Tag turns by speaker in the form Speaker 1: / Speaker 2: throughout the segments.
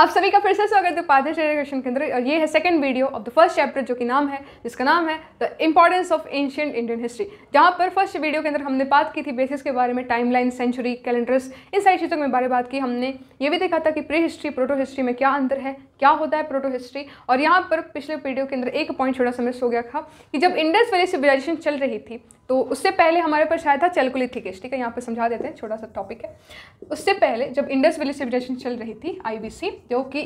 Speaker 1: आप सभी का फिर से स्वागत है उपाध्याय क्वेश्चन के अंदर और ये है second video of the first chapter जो कि नाम है जिसका नाम है the importance of ancient Indian history जहाँ पर फर्स्ट वीडियो के अंदर हमने बात की थी बेसिस के बारे में टाइमलाइन सेंचुरी कैलेंडर्स इन सारी चीज़ों के बारे में बात की हमने ये भी देखा था कि प्री हिस्ट्री प्रोटो हिस्ट्री में क्या अंतर है क्या होता है प्रोटो हिस्ट्री और यहाँ पर पिछले वीडियो के अंदर एक पॉइंट छोटा सा मिस हो गया था कि जब इंडस वैली सिविलाइजेशन चल रही थी तो उससे पहले हमारे पास शायद था चेलकुलिथिकेश ठीक है यहाँ पर समझा देते हैं छोटा सा टॉपिक है उससे पहले जब इंडस वैली सिविलाइजेशन चल रही थी आईबीसी जो कि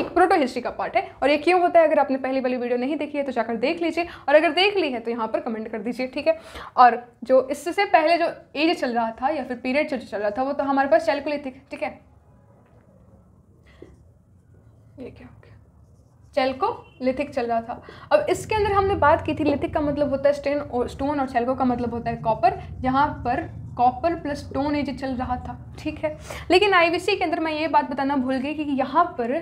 Speaker 1: एक प्रोटो हिस्ट्री का पार्ट है और ये क्यों होता है अगर आपने पहली वाली वीडियो नहीं देखी है तो जाकर देख लीजिए और अगर देख ली है तो यहाँ पर कमेंट कर दीजिए ठीक है और जो इससे पहले जो एज चल रहा था या फिर पीरियड जो चल रहा था वो तो हमारे पास चैल्कोलिथिक ठीक है ये क्या चेल्को लिथिक चल रहा था अब इसके अंदर हमने बात की थी लिथिक का मतलब होता है स्टेन और स्टोन और चेल्को का मतलब होता है कॉपर जहाँ पर कॉपर प्लस स्टोन एज चल रहा था ठीक है लेकिन आईवीसी के अंदर मैं ये बात बताना भूल गई कि यहाँ पर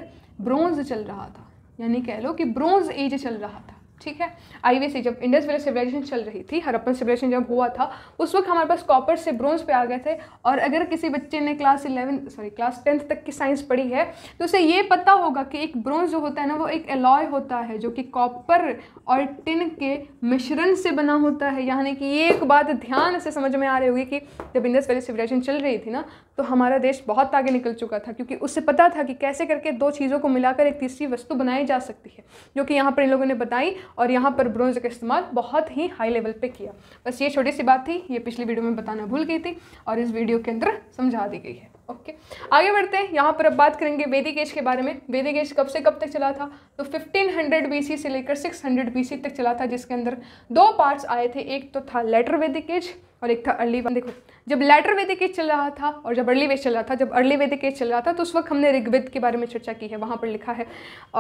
Speaker 1: ब्रोंज चल रहा था यानी कह लो कि ब्रोंज एज चल रहा था ठीक है आई से जब इंडस वैली सिविलाइजेशन चल रही थी हरप्पन सिविलाइजेशन जब हुआ था उस वक्त हमारे पास कॉपर से ब्रोंज पे आ गए थे और अगर किसी बच्चे ने class eleven sorry class tenth तक की साइंस पढ़ी है तो उसे ये पता होगा कि एक ब्रोंज जो होता है ना वो एक एलॉय होता है जो कि कॉपर और टिन के मिश्रण से बना होता है यानी कि ये एक बात ध्यान से समझ में आ रही होगी कि जब इंडस वैली सिविलाइजेशन चल रही थी ना तो हमारा देश बहुत आगे निकल चुका था क्योंकि उससे पता था कि कैसे करके दो चीज़ों को मिलाकर एक तीसरी वस्तु बनाई जा सकती है जो कि यहाँ पर इन लोगों ने बताई और यहाँ पर ब्रोंज का इस्तेमाल बहुत ही हाई लेवल पर किया बस ये छोटी सी बात थी ये पिछली वीडियो में बताना भूल गई थी और इस वीडियो के अंदर समझा दी गई है ओके आगे बढ़ते हैं यहाँ पर अब बात करेंगे वैदिक एज के बारे में वैदिक एज कब से कब तक चला था तो 1500 हंड्रेड से लेकर 600 हंड्रेड तक चला था जिसके अंदर दो पार्ट्स आए थे एक तो था लेटर वैदिक एज और एक था अर्ली देखो जब लेटर वेदिक एज चल रहा था और जब अर्ली वेद चल रहा था जब अर्ली वेदिक एज चल रहा था तो उस वक्त हमने ऋग्वेद के बारे में चर्चा की है वहाँ पर लिखा है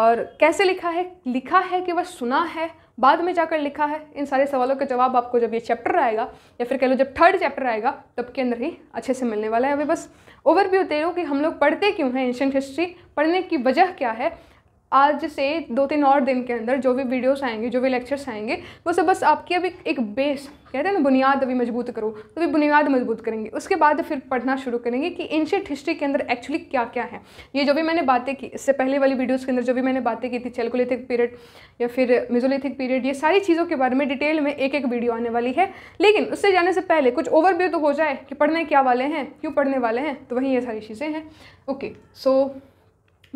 Speaker 1: और कैसे लिखा है लिखा है कि वह सुना है बाद में जाकर लिखा है इन सारे सवालों का जवाब आपको जब ये चैप्टर आएगा या फिर कह लो जब थर्ड चैप्टर आएगा तब के अंदर ही अच्छे से मिलने वाला है अभी बस ओवरव्यू दे रहा हूँ कि हम लोग पढ़ते क्यों हैं एंशंट हिस्ट्री पढ़ने की वजह क्या है आज से दो तीन और दिन के अंदर जो भी वीडियोस आएंगे जो भी लेक्चर्स आएंगे वो सब बस आपकी अभी एक बेस कहते हैं ना बुनियाद अभी मजबूत करो तो भी बुनियाद मजबूत करेंगे उसके बाद फिर पढ़ना शुरू करेंगे कि एंशियट हिस्ट्री के अंदर एक्चुअली क्या क्या है ये जो भी मैंने बातें की इससे पहले वाली वीडियोज़ के अंदर जो भी मैंने बातें की थी चेल्कोलिथिक पीरियड या फिर मिजोलिथिक पीरियड ये सारी चीज़ों के बारे में डिटेल में एक एक वीडियो आने वाली है लेकिन उससे जाने से पहले कुछ ओवरव्यू तो हो जाए कि पढ़ने क्या वाले हैं क्यों पढ़ने वाले हैं तो वहीं ये सारी चीज़ें हैं ओके सो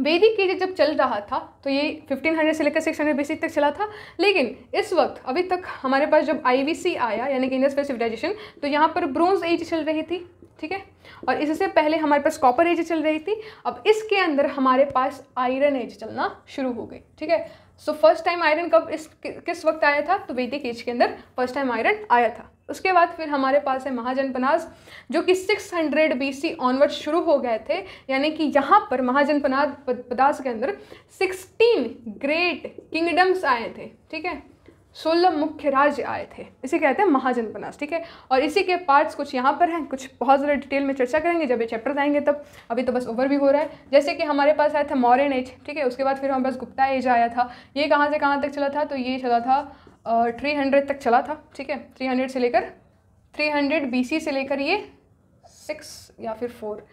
Speaker 1: वैदिक के जब चल रहा था तो ये 1500 से लेकर 600 हंड्रेड तक चला था लेकिन इस वक्त अभी तक हमारे पास जब आईवीसी आया यानी कि इंडस सिविलाइजेशन तो यहाँ पर ब्रोंज एज चल रही थी ठीक है और इससे पहले हमारे पास कॉपर एज चल रही थी अब इसके अंदर हमारे पास आयरन एज चलना शुरू हो गई ठीक है सो फर्स्ट टाइम आयरन कब इस किस वक्त आया था तो वैदिक एज के अंदर फर्स्ट टाइम आयरन आया था उसके बाद फिर हमारे पास है महाजनपनास जो कि 600 हंड्रेड बी ऑनवर्ड शुरू हो गए थे यानी कि यहाँ पर महाजनपनाज पदास के अंदर 16 ग्रेट किंगडम्स आए थे ठीक है सोलह मुख्य राज्य आए थे इसे कहते हैं महाजनपनास ठीक है और इसी के पार्ट्स कुछ यहाँ पर हैं कुछ बहुत ज़्यादा डिटेल में चर्चा करेंगे जब ये चैप्टर्स आएंगे तब अभी तो बस ओवर भी हो रहा है जैसे कि हमारे पास आया था मॉरन एज ठीक है उसके बाद फिर हमारे पास गुप्ता एज आया था ये कहाँ से कहाँ तक चला था तो ये चला था थ्री हंड्रेड तक चला था ठीक है थ्री हंड्रेड से लेकर थ्री हंड्रेड बी सी से लेकर ये सिक्स या फिर फोर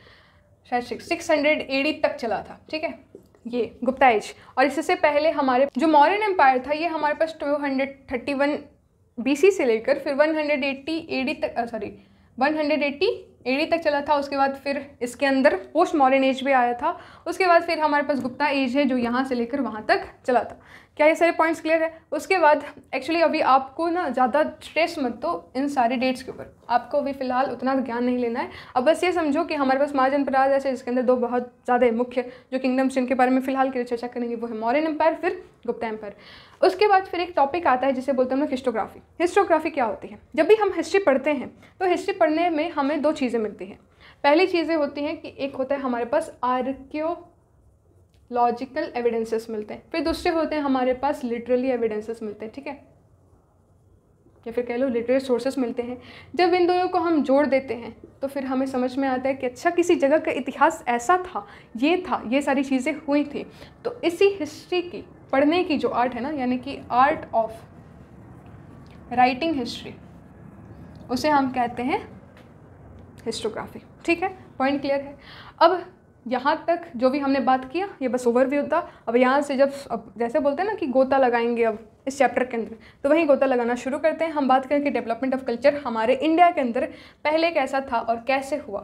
Speaker 1: शायद सिक्स सिक्स हंड्रेड एडी तक चला था ठीक है ये गुप्ता एज और इससे पहले हमारे जो मॉरन एम्पायर था ये हमारे पास two hundred thirty one B C से लेकर फिर वन हंड्रेड एट्टी एडी तक sorry one hundred eighty AD तक चला था उसके बाद फिर इसके अंदर पोस्ट मॉरन एज भी आया था उसके बाद फिर हमारे पास गुप्ता एज है जो यहाँ से लेकर वहाँ तक चला था क्या ये सारे पॉइंट्स क्लियर है उसके बाद एक्चुअली अभी आपको ना ज़्यादा स्ट्रेस मत दो इन सारे डेट्स के ऊपर आपको अभी फ़िलहाल उतना ज्ञान नहीं लेना है अब बस ये समझो कि हमारे पास महाजन अपराध ऐसे जिसके अंदर दो बहुत ज़्यादा मुख्य जो किंगडम्स जिनके बारे में फ़िलहाल के लिए चर्चा करेंगे वो है मॉरन एम्पायर फिर गुप्ता एम्पायर उसके बाद फिर एक टॉपिक आता है जिसे बोलते हैं हम लोग हिस्टोग्राफी हिस्टोग्राफी क्या होती है जब भी हम हिस्ट्री पढ़ते हैं तो हिस्ट्री पढ़ने में हमें दो चीज़ें मिलती हैं पहली चीज़ें होती हैं कि एक होता है हमारे पास आर्क्यो लॉजिकल एविडेंसेस मिलते हैं फिर दूसरे होते हैं हमारे पास लिटरली एविडेंसेस मिलते हैं ठीक है या फिर कह लो लिटरे सोर्सेस मिलते हैं जब इन दोनों को हम जोड़ देते हैं तो फिर हमें समझ में आता है कि अच्छा किसी जगह का इतिहास ऐसा था ये था ये सारी चीज़ें हुई थी तो इसी हिस्ट्री की पढ़ने की जो आर्ट है ना यानी कि आर्ट ऑफ राइटिंग हिस्ट्री उसे हम कहते हैं हिस्टोग्राफी ठीक है पॉइंट क्लियर है अब यहाँ तक जो भी हमने बात किया ये बस ओवरव्यू था अब यहाँ से जब अब जैसे बोलते हैं ना कि गोता लगाएंगे अब इस चैप्टर के अंदर तो वहीं गोता लगाना शुरू करते हैं हम बात करें कि डेवलपमेंट ऑफ कल्चर हमारे इंडिया के अंदर पहले कैसा था और कैसे हुआ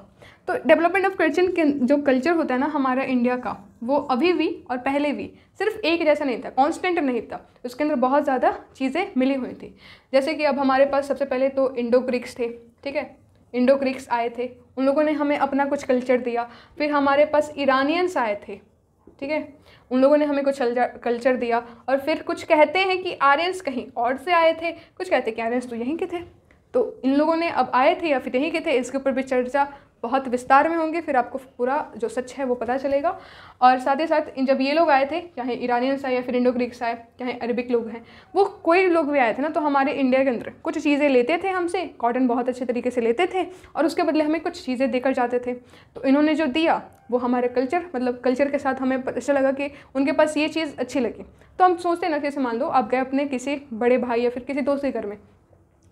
Speaker 1: तो डेवलपमेंट ऑफ कल्चर के जो कल्चर होता है ना हमारा इंडिया का वो अभी भी और पहले भी सिर्फ एक जैसा नहीं था कॉन्स्टेंट नहीं था उसके अंदर बहुत ज़्यादा चीज़ें मिली हुई थी जैसे कि अब हमारे पास सबसे पहले तो इंडो ग्रीक्स थे ठीक है इंडो ग्रीक्स आए थे उन लोगों ने हमें अपना कुछ कल्चर दिया फिर हमारे पास ईरानियंस आए थे ठीक है उन लोगों ने हमें कुछ कल्चर दिया और फिर कुछ कहते हैं कि आर्यंस कहीं और से आए थे कुछ कहते हैं कि आर्यंस तो यहीं के थे तो इन लोगों ने अब आए थे या फिर यहीं के थे इसके ऊपर भी चर्चा बहुत विस्तार में होंगे फिर आपको पूरा जो सच है वो पता चलेगा और साथ ही साथ जब ये लोग आए थे चाहे ईरानियंस आए या फिर इंडो ग्रीक्स आए चाहे अरबिक लोग हैं वो कोई लोग भी आए थे ना तो हमारे इंडिया के अंदर कुछ चीज़ें लेते थे हमसे कॉटन बहुत अच्छे तरीके से लेते थे और उसके बदले हमें कुछ चीज़ें देकर जाते थे तो इन्होंने जो दिया वो हमारे कल्चर मतलब कल्चर के साथ हमें अच्छा लगा कि उनके पास ये चीज़ अच्छी लगी तो हम सोचते हैं ना कैसे मान लो आप गए अपने किसी बड़े भाई या फिर किसी दोस्त के घर में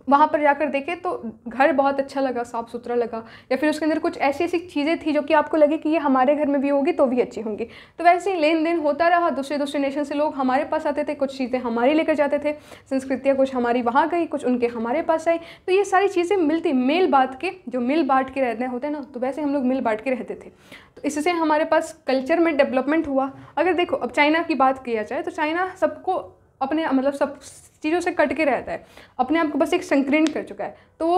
Speaker 1: वहाँ पर जाकर देखें तो घर बहुत अच्छा लगा साफ़ सुथरा लगा या फिर उसके अंदर कुछ ऐसी ऐसी चीज़ें थी जो कि आपको लगे कि ये हमारे घर में भी होगी तो भी अच्छी होंगी तो वैसे ही लेन देन होता रहा दूसरे दूसरे नेशन से लोग हमारे पास आते थे कुछ चीज़ें हमारी लेकर जाते थे संस्कृतियाँ कुछ हमारी वहाँ गई कुछ उनके हमारे पास आई तो ये सारी चीज़ें मिलती मेल बात के जो मिल बांट के रहने होते हैं ना तो वैसे हम लोग मिल बांट के रहते थे तो इससे हमारे पास कल्चर में डेवलपमेंट हुआ अगर देखो अब चाइना की बात किया जाए तो चाइना सबको अपने मतलब सब चीज़ों से कट के रहता है अपने आप को बस एक संकीर्ण कर चुका है तो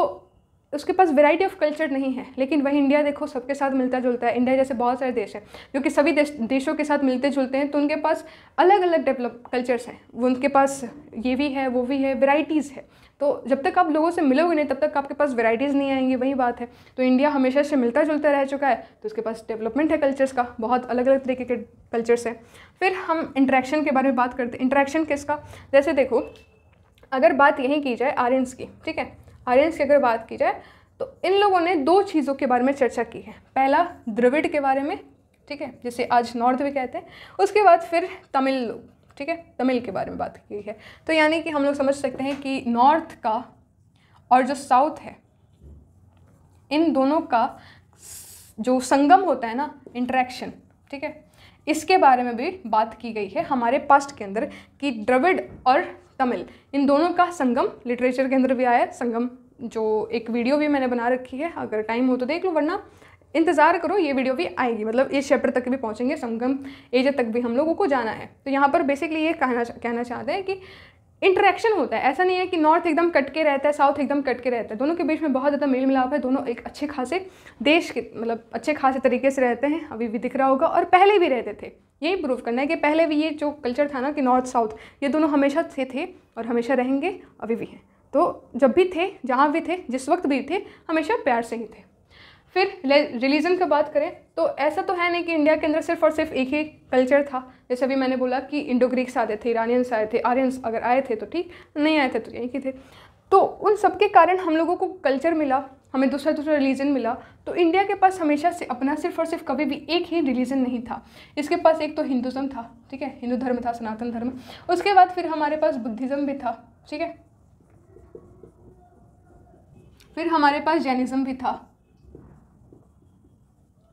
Speaker 1: उसके पास वैरायटी ऑफ कल्चर नहीं है लेकिन वही इंडिया देखो सबके साथ मिलता जुलता है इंडिया जैसे बहुत सारे देश हैं जो कि सभी देश देशों के साथ मिलते जुलते हैं तो उनके पास अलग अलग डेवलप कल्चर्स हैं वो उनके पास ये भी है वो भी है वेराइटीज़ है तो जब तक आप लोगों से मिलोगे नहीं तब तक आपके पास वेराइटीज़ नहीं आएंगी वही बात है तो इंडिया हमेशा से मिलता जुलता रह चुका है तो उसके पास डेवलपमेंट है कल्चर्स का बहुत अलग अलग तरीके के कल्चर्स हैं फिर हम इंट्रैक्शन के बारे में बात करते हैं इंट्रैक्शन किसका जैसे देखो अगर बात यहीं की जाए आर्यंस की ठीक है आर्यस की अगर बात की जाए तो इन लोगों ने दो चीज़ों के बारे में चर्चा की है पहला द्रविड़ के बारे में ठीक है जिसे आज नॉर्थ भी कहते हैं उसके बाद फिर तमिल लोग ठीक है तमिल के बारे में बात की है तो यानी कि हम लोग समझ सकते हैं कि नॉर्थ का और जो साउथ है इन दोनों का जो संगम होता है ना इंट्रैक्शन ठीक है इसके बारे में भी बात की गई है हमारे पास्ट के अंदर कि द्रविड और तमिल इन दोनों का संगम लिटरेचर के अंदर भी आया है संगम जो एक वीडियो भी मैंने बना रखी है अगर टाइम हो तो देख लो वरना इंतज़ार करो ये वीडियो भी आएगी मतलब इस चैप्टर तक भी पहुँचेंगे संगम एज तक भी हम लोगों को जाना है तो यहाँ पर बेसिकली ये कहना कहना चाहते हैं कि इंटरेक्शन होता है ऐसा नहीं है कि नॉर्थ एकदम कट के रहता है साउथ एकदम कट के रहता है दोनों के बीच में बहुत ज़्यादा मेल मिलाप है दोनों एक अच्छे खासे देश के मतलब अच्छे खासे तरीके से रहते हैं अभी भी दिख रहा होगा और पहले भी रहते थे यही प्रूव करना है कि पहले भी ये जो कल्चर था ना कि नॉर्थ साउथ ये दोनों हमेशा से थे और हमेशा रहेंगे अभी भी हैं तो जब भी थे जहाँ भी थे जिस वक्त भी थे हमेशा प्यार से ही थे फिर रिलीजन की बात करें तो ऐसा तो है नहीं कि इंडिया के अंदर सिर्फ और सिर्फ एक ही कल्चर था जैसे अभी मैंने बोला कि इंडो ग्रीक्स आते थे ईरानियंस आए थे आर्यंस अगर आए थे तो ठीक नहीं आए थे तो यहीं के थे तो उन सब के कारण हम लोगों को कल्चर मिला हमें दूसरा दूसरा रिलीजन मिला तो इंडिया के पास हमेशा से अपना सिर्फ और सिर्फ कभी भी एक ही रिलीजन नहीं था इसके पास एक तो हिंदुज़म था ठीक है हिंदू धर्म था सनातन धर्म उसके बाद फिर हमारे पास बुद्धिज़्म भी था ठीक है फिर हमारे पास जैनिज़्म भी था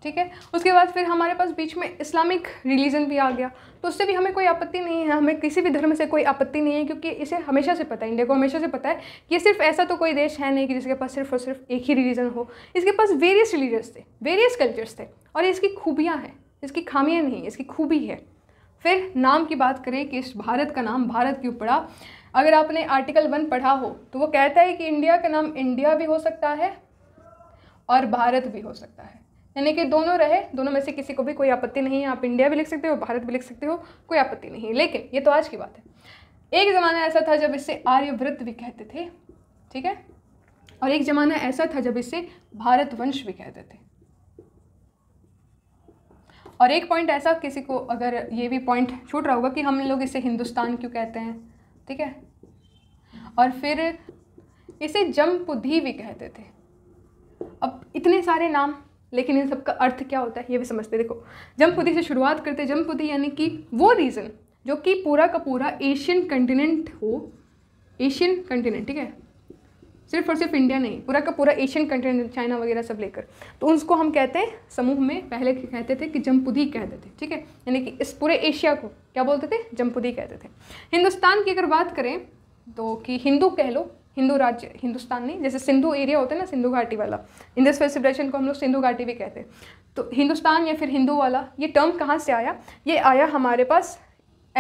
Speaker 1: ठीक है उसके बाद फिर हमारे पास बीच में इस्लामिक रिलीजन भी आ गया तो उससे भी हमें कोई आपत्ति नहीं है हमें किसी भी धर्म से कोई आपत्ति नहीं है क्योंकि इसे हमेशा से पता है इंडिया को हमेशा से पता है कि सिर्फ ऐसा तो कोई देश है नहीं कि जिसके पास सिर्फ और सिर्फ एक ही रिलीजन हो इसके पास वेरियस रिलीजन्स थे वेरियस कल्चर्स थे और इसकी खूबियाँ हैं इसकी खामियाँ नहीं इसकी खूबी है फिर नाम की बात करें कि इस भारत का नाम भारत क्यों पड़ा अगर आपने आर्टिकल वन पढ़ा हो तो वो कहता है कि इंडिया का नाम इंडिया भी हो सकता है और भारत भी हो सकता है यानी कि दोनों रहे दोनों में से किसी को भी कोई आपत्ति नहीं है आप इंडिया भी लिख सकते हो भारत भी लिख सकते हो कोई आपत्ति नहीं है लेकिन ये तो आज की बात है एक ज़माना ऐसा था जब इसे आर्यव्रत भी कहते थे ठीक है और एक ज़माना ऐसा था जब इसे भारतवंश भी कहते थे और एक पॉइंट ऐसा किसी को अगर ये भी पॉइंट छूट रहा होगा कि हम लोग इसे हिंदुस्तान क्यों कहते हैं ठीक है और फिर इसे जमपुद्धि भी कहते थे अब इतने सारे नाम लेकिन इन सब का अर्थ क्या होता है ये भी समझते देखो जमपुदी से शुरुआत करते जमपुदी यानी कि वो रीज़न जो कि पूरा का पूरा एशियन कंटिनेंट हो एशियन कंटिनेंट ठीक है सिर्फ और सिर्फ इंडिया नहीं पूरा का पूरा एशियन कंटिनेंट चाइना वगैरह सब लेकर तो उसको हम कहते हैं समूह में पहले कहते थे कि जमपुदी कहते थे ठीक है यानी कि इस पूरे एशिया को क्या बोलते थे जमपुदी कहते थे हिंदुस्तान की अगर बात करें तो कि हिंदू कह लो हिंदू राज्य हिंदुस्तान नहीं जैसे सिंधु एरिया होता है ना सिंधु घाटी वाला इंडस स्पेसिफिकेशन को हम लोग सिंधु घाटी भी कहते हैं तो हिंदुस्तान या फिर हिंदू वाला ये टर्म कहाँ से आया ये आया हमारे पास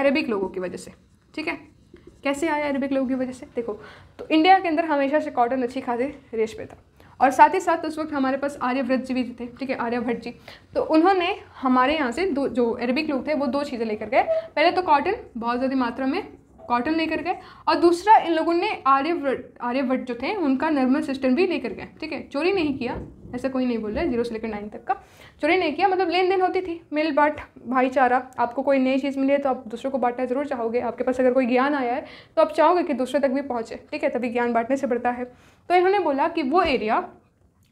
Speaker 1: अरेबिक लोगों की वजह से ठीक है कैसे आया अरेबिक लोगों की वजह से देखो तो इंडिया के अंदर हमेशा से कॉटन अच्छी खासी रेश पे था और साथ ही साथ उस वक्त हमारे पास आर्यभ्रत जी भी थे ठीक है आर्यभट्ट जी तो उन्होंने हमारे यहाँ से दो जो अरेबिक लोग थे वो दो चीज़ें लेकर गए पहले तो कॉटन बहुत ज़्यादा मात्रा में कॉटन लेकर गए और दूसरा इन लोगों ने आर्यव्रत आर्यभट्ट जो थे उनका नर्मल सिस्टम भी लेकर गए ठीक है चोरी नहीं किया ऐसा कोई नहीं बोल रहा है जीरो से लेकर नाइन तक का चोरी नहीं किया मतलब लेन देन होती थी मिल बांट भाईचारा आपको कोई नई चीज़ मिली है तो आप दूसरों को बांटना ज़रूर चाहोगे आपके पास अगर कोई ज्ञान आया है तो आप चाहोगे कि दूसरे तक भी पहुँचे ठीक है तभी ज्ञान बांटने से बढ़ता है तो इन्होंने बोला कि वो एरिया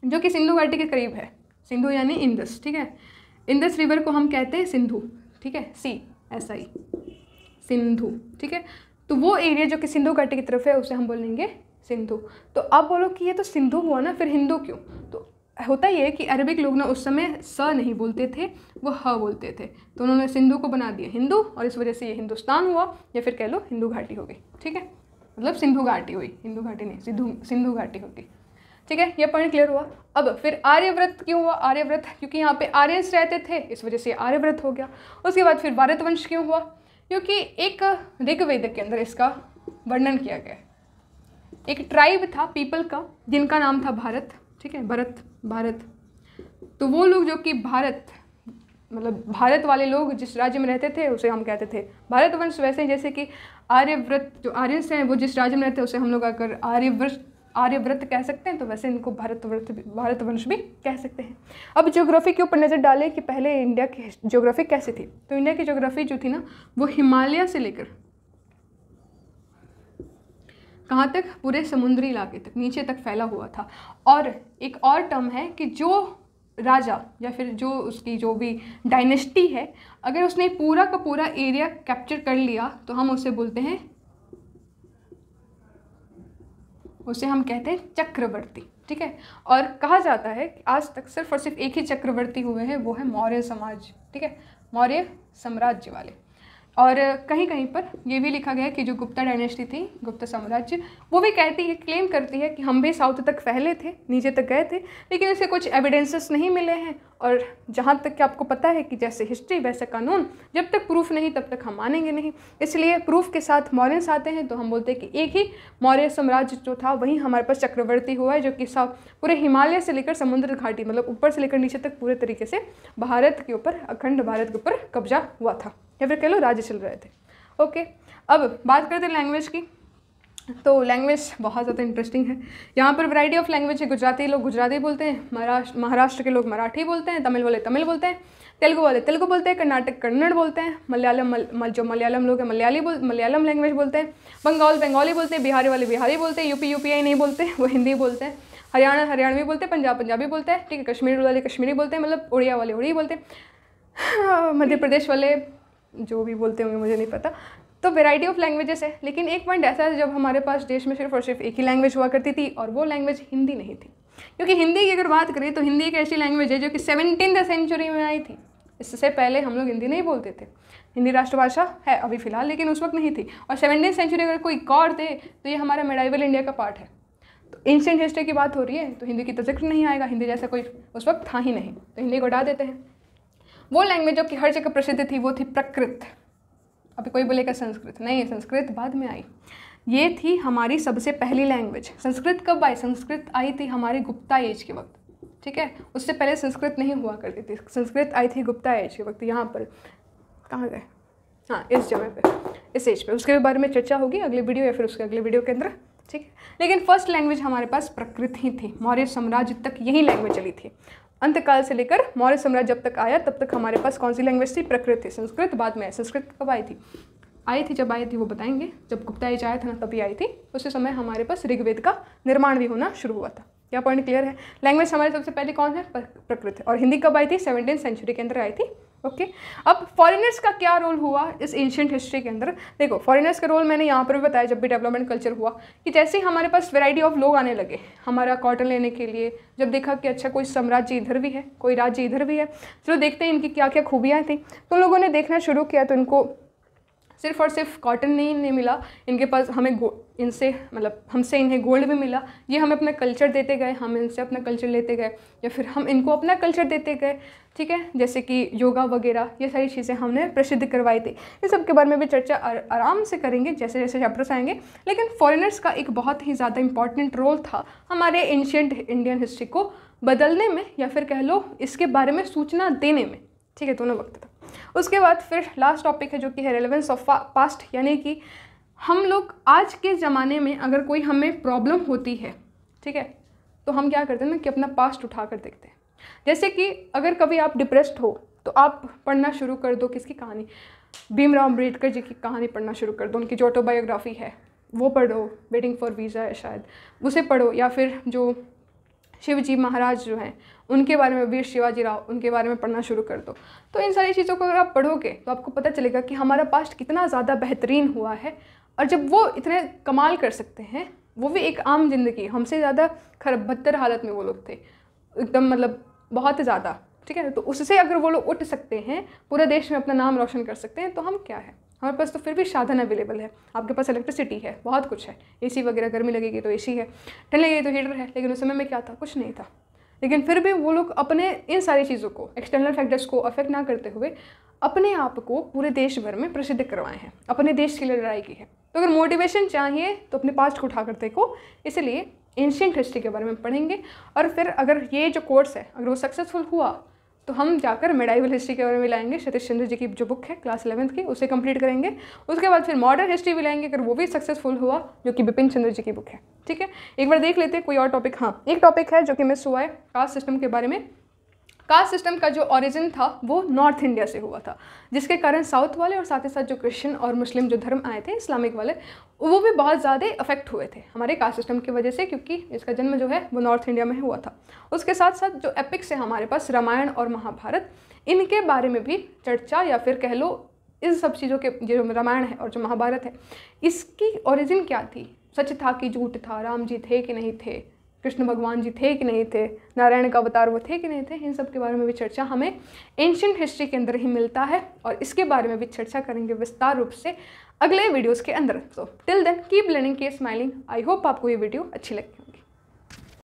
Speaker 1: जो कि सिंधु घाटी के करीब है सिंधु यानी इंदस ठीक है इंदस रिवर को हम कहते हैं सिंधु ठीक है सी एस आई सिंधु ठीक है तो वो एरिया जो कि सिंधु घाटी की तरफ है उसे हम बोलेंगे सिंधु तो अब बोलो कि ये तो सिंधु हुआ ना फिर हिंदू क्यों तो होता ये है कि अरबिक लोग ना उस समय स नहीं बोलते थे वो ह बोलते थे तो उन्होंने सिंधु को बना दिया हिंदू और इस वजह से ये हिंदुस्तान हुआ या फिर कह लो हिंदू घाटी हो गई ठीक है मतलब सिंधु घाटी हुई हिंदू घाटी नहीं सिंधु सिंधु घाटी हो गई ठीक है यह पॉइंट क्लियर हुआ अब फिर आर्यव्रत क्यों हुआ आर्यव्रत क्योंकि यहाँ पे आर्यस रहते थे इस वजह से आर्यव्रत हो गया उसके बाद फिर भारतवंश क्यों हुआ क्योंकि एक ऋग्वेद के अंदर इसका वर्णन किया गया एक ट्राइब था पीपल का जिनका नाम था भारत ठीक है भरत भारत तो वो लोग जो कि भारत मतलब भारत वाले लोग जिस राज्य में रहते थे उसे हम कहते थे भारतवंश वैसे जैसे कि आर्यव्रत जो आर्यस हैं वो जिस राज्य में रहते उसे हम लोग अगर आर्यव्रत आर्यव्रत कह सकते हैं तो वैसे इनको भारतव्रत भारतवंश भी कह सकते हैं अब ज्योग्राफी के ऊपर नज़र डालें कि पहले इंडिया की ज्योग्राफी कैसी थी तो इंडिया की ज्योग्राफी जो थी ना वो हिमालय से लेकर कहाँ तक पूरे समुद्री इलाके तक नीचे तक फैला हुआ था और एक और टर्म है कि जो राजा या फिर जो उसकी जो भी डायनेस्टी है अगर उसने पूरा का पूरा एरिया कैप्चर कर लिया तो हम उसे बोलते हैं उसे हम कहते हैं चक्रवर्ती ठीक है और कहा जाता है कि आज तक सिर्फ और सिर्फ एक ही चक्रवर्ती हुए हैं वो है मौर्य समाज ठीक है मौर्य साम्राज्य वाले और कहीं कहीं पर यह भी लिखा गया है कि जो गुप्ता डायनेस्टी थी गुप्ता साम्राज्य वो भी कहती है क्लेम करती है कि हम भी साउथ तक फैले थे नीचे तक गए थे लेकिन इसे कुछ एविडेंसेस नहीं मिले हैं और जहाँ तक कि आपको पता है कि जैसे हिस्ट्री वैसे कानून जब तक प्रूफ नहीं तब तक हम मानेंगे नहीं इसलिए प्रूफ के साथ मॉरियंस आते हैं तो हम बोलते हैं कि एक ही मौर्य साम्राज्य जो था वही हमारे पास चक्रवर्ती हुआ है जो कि सब पूरे हिमालय से लेकर समुद्र घाटी मतलब ऊपर से लेकर नीचे तक पूरे तरीके से भारत के ऊपर अखंड भारत के ऊपर कब्जा हुआ था या फिर कह लो राज्य चल रहे थे ओके अब बात करते हैं लैंग्वेज की तो लैंग्वेज बहुत ज़्यादा इंटरेस्टिंग है यहाँ पर वैरायटी ऑफ लैंग्वेज है गुजराती लोग गुजराती बोलते हैं महाराष्ट्र महाराष्ट्र के लोग मराठी बोलते हैं तमिल वाले तमिल बोलते हैं तेलुगु वाले तेलुगु बोलते हैं कर्नाटक कन्नड़ बोलते हैं मलयालम मल, जो मलयालम लोग हैं मलयाली बोल मलयालम लैंग्वेज बोलते हैं बंगाल बंगाली बोलते हैं बिहारी वाले बिहारी बोलते हैं यूपी यूपीआई नहीं बोलते वो हिंदी बोलते हैं हरियाणा हरियाणवी बोलते हैं पंजाब पंजाबी बोलते हैं ठीक है कश्मीर वाले कश्मीरी बोलते हैं मतलब उड़िया वाले उड़ी बोलते हैं मध्य प्रदेश वाले जो भी बोलते होंगे मुझे नहीं पता तो वेराइटी ऑफ लैंग्वेजेस है लेकिन एक पॉइंट ऐसा है जब हमारे पास देश में सिर्फ और सिर्फ एक ही लैंग्वेज हुआ करती थी और वो लैंग्वेज हिंदी नहीं थी क्योंकि हिंदी की अगर बात करें तो हिंदी एक ऐसी लैंग्वेज है जो कि सेवनटीन सेंचुरी में आई थी इससे पहले हम लोग हिंदी नहीं बोलते थे हिंदी राष्ट्रभाषा है अभी फ़िलहाल लेकिन उस वक्त नहीं थी और सेवनटीन सेंचुरी अगर कोई कॉर दे तो ये हमारा मेडाइवल इंडिया का पार्ट है तो एंशियंट हिस्ट्री की बात हो रही है तो हिंदी की तो जिक्र नहीं आएगा हिंदी जैसा कोई उस वक्त था ही नहीं तो हिंदी को हटा देते हैं वो लैंग्वेज जो कि हर जगह प्रसिद्ध थी वो थी प्रकृत अभी कोई बोलेगा संस्कृत नहीं संस्कृत बाद में आई ये थी हमारी सबसे पहली लैंग्वेज संस्कृत कब आई संस्कृत आई थी हमारे गुप्ता एज के वक्त ठीक है उससे पहले संस्कृत नहीं हुआ करती थी संस्कृत आई थी गुप्ता एज के वक्त यहाँ पर कहाँ गए हाँ इस जगह पे इस एज पे उसके बारे में चर्चा होगी अगले वीडियो या फिर उसके अगले वीडियो के अंदर ठीक है लेकिन फर्स्ट लैंग्वेज हमारे पास प्रकृत ही थी मौर्य साम्राज्य तक यही लैंग्वेज चली थी अंतकाल से लेकर मौर्य साम्राज्य जब तक आया तब तक हमारे पास कौन सी लैंग्वेज थी प्रकृत थी संस्कृत बाद में संस्कृत कब आई थी आई थी जब आई थी वो बताएंगे जब गुप्ता एज आया था ना तभी आई थी उसी समय हमारे पास ऋग्वेद का निर्माण भी होना शुरू हुआ था क्या पॉइंट क्लियर है लैंग्वेज हमारे सबसे पहले कौन है प्रकृत और हिंदी कब आई थी सेवनटीन सेंचुरी के अंदर आई थी ओके okay? अब फॉरेनर्स का क्या रोल हुआ इस एंशियंट हिस्ट्री के अंदर देखो फॉरेनर्स का रोल मैंने यहाँ पर भी बताया जब भी डेवलपमेंट कल्चर हुआ कि जैसे ही हमारे पास वैरायटी ऑफ लोग आने लगे हमारा कॉटन लेने के लिए जब देखा कि अच्छा कोई साम्राज्य इधर भी है कोई राज्य इधर भी है चलो देखते हैं इनकी क्या क्या खूबियाँ थी तो लोगों ने देखना शुरू किया तो इनको सिर्फ और सिर्फ कॉटन नहीं इन्हें मिला इनके पास हमें इनसे मतलब हमसे इन्हें गोल्ड भी मिला ये हमें अपना कल्चर देते गए हम इनसे अपना कल्चर लेते गए या फिर हम इनको अपना कल्चर देते गए ठीक है जैसे कि योगा वगैरह ये सारी चीज़ें हमने प्रसिद्ध करवाई थी इन सब के बारे में भी चर्चा आराम से करेंगे जैसे जैसे चैप्टर्स आएंगे लेकिन फॉरेनर्स का एक बहुत ही ज़्यादा इंपॉर्टेंट रोल था हमारे एंशियंट इंडियन हिस्ट्री को बदलने में या फिर कह लो इसके बारे में सूचना देने में ठीक है दोनों वक्त था उसके बाद फिर लास्ट टॉपिक है जो कि है रेलिवेंस ऑफ पास्ट यानी कि हम लोग आज के ज़माने में अगर कोई हमें प्रॉब्लम होती है ठीक है तो हम क्या करते हैं ना कि अपना पास्ट उठा कर देखते हैं जैसे कि अगर कभी आप डिप्रेस्ड हो तो आप पढ़ना शुरू कर दो किसकी कहानी भीमराव अम्बेडकर जी की कहानी पढ़ना शुरू कर दो उनकी जो ऑटोबायोग्राफी है वो पढ़ो वेटिंग फॉर वीज़ा है शायद उसे पढ़ो या फिर जो शिव जी महाराज जो हैं उनके बारे में वीर शिवाजी राव उनके बारे में पढ़ना शुरू कर दो तो इन सारी चीज़ों को अगर आप पढ़ोगे तो आपको पता चलेगा कि हमारा पास्ट कितना ज़्यादा बेहतरीन हुआ है और जब वो इतने कमाल कर सकते हैं वो भी एक आम जिंदगी हमसे ज़्यादा बदतर हालत में वो लोग थे एकदम मतलब बहुत ज़्यादा ठीक है तो उससे अगर वो लोग उठ सकते हैं पूरे देश में अपना नाम रोशन कर सकते हैं तो हम क्या है हमारे पास तो फिर भी साधन अवेलेबल है आपके पास इलेक्ट्रिसिटी है बहुत कुछ है एसी वगैरह गर्मी लगेगी तो एसी है ठंड लगेगी तो हीटर है लेकिन उस समय में क्या था कुछ नहीं था लेकिन फिर भी वो लोग अपने इन सारी चीज़ों को एक्सटर्नल फैक्टर्स को अफेक्ट ना करते हुए अपने आप को पूरे देश भर में प्रसिद्ध करवाए हैं अपने देश के लिए लड़ाई की है तो अगर मोटिवेशन चाहिए तो अपने पास्ट को उठा कर देखो इसलिए एंशियंट हिस्ट्री के बारे में पढ़ेंगे और फिर अगर ये जो कोर्स है अगर वो सक्सेसफुल हुआ तो हम जाकर मेडाइवल हिस्ट्री के बारे में लाएंगे सतीश चंद्र जी की जो बुक है क्लास इलेवंथ की उसे कंप्लीट करेंगे उसके बाद फिर मॉडर्न हिस्ट्री भी लाएंगे अगर वो भी सक्सेसफुल हुआ जो कि बिपिन चंद्र जी की बुक है ठीक है एक बार देख लेते हैं कोई और टॉपिक हाँ एक टॉपिक है जो कि मिस हुआ है कास्ट सिस्टम के बारे में कास्ट सिस्टम का जो ओरिजिन था वो नॉर्थ इंडिया से हुआ था जिसके कारण साउथ वाले और साथ ही साथ जो क्रिश्चियन और मुस्लिम जो धर्म आए थे इस्लामिक वाले वो भी बहुत ज़्यादा अफेक्ट हुए थे हमारे कास्ट सिस्टम की वजह से क्योंकि इसका जन्म जो है वो नॉर्थ इंडिया में हुआ था उसके साथ साथ जो एपिक्स है हमारे पास रामायण और महाभारत इनके बारे में भी चर्चा या फिर कह लो इन सब चीज़ों के जो रामायण है और जो महाभारत है इसकी ओरिजिन क्या थी सच था कि झूठ था राम जी थे कि नहीं थे कृष्ण भगवान जी थे कि नहीं थे नारायण का अवतार वो थे कि नहीं थे इन सब के बारे में भी चर्चा हमें एंशियंट हिस्ट्री के अंदर ही मिलता है और इसके बारे में भी चर्चा करेंगे विस्तार रूप से अगले वीडियोज़ के अंदर तो till then keep learning keep smiling I hope आपको ये वीडियो अच्छी लगी होगी